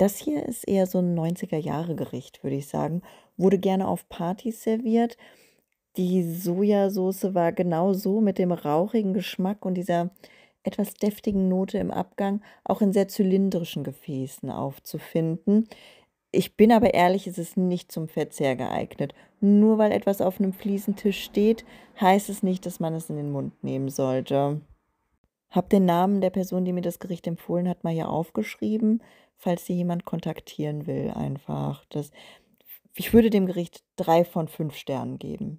Das hier ist eher so ein 90er-Jahre-Gericht, würde ich sagen. Wurde gerne auf Partys serviert. Die Sojasauce war genau so mit dem rauchigen Geschmack und dieser etwas deftigen Note im Abgang auch in sehr zylindrischen Gefäßen aufzufinden. Ich bin aber ehrlich, es ist nicht zum Verzehr geeignet. Nur weil etwas auf einem Fliesentisch steht, heißt es nicht, dass man es in den Mund nehmen sollte. Habe den Namen der Person, die mir das Gericht empfohlen hat, mal hier aufgeschrieben, falls sie jemand kontaktieren will, einfach. Das, ich würde dem Gericht drei von fünf Sternen geben.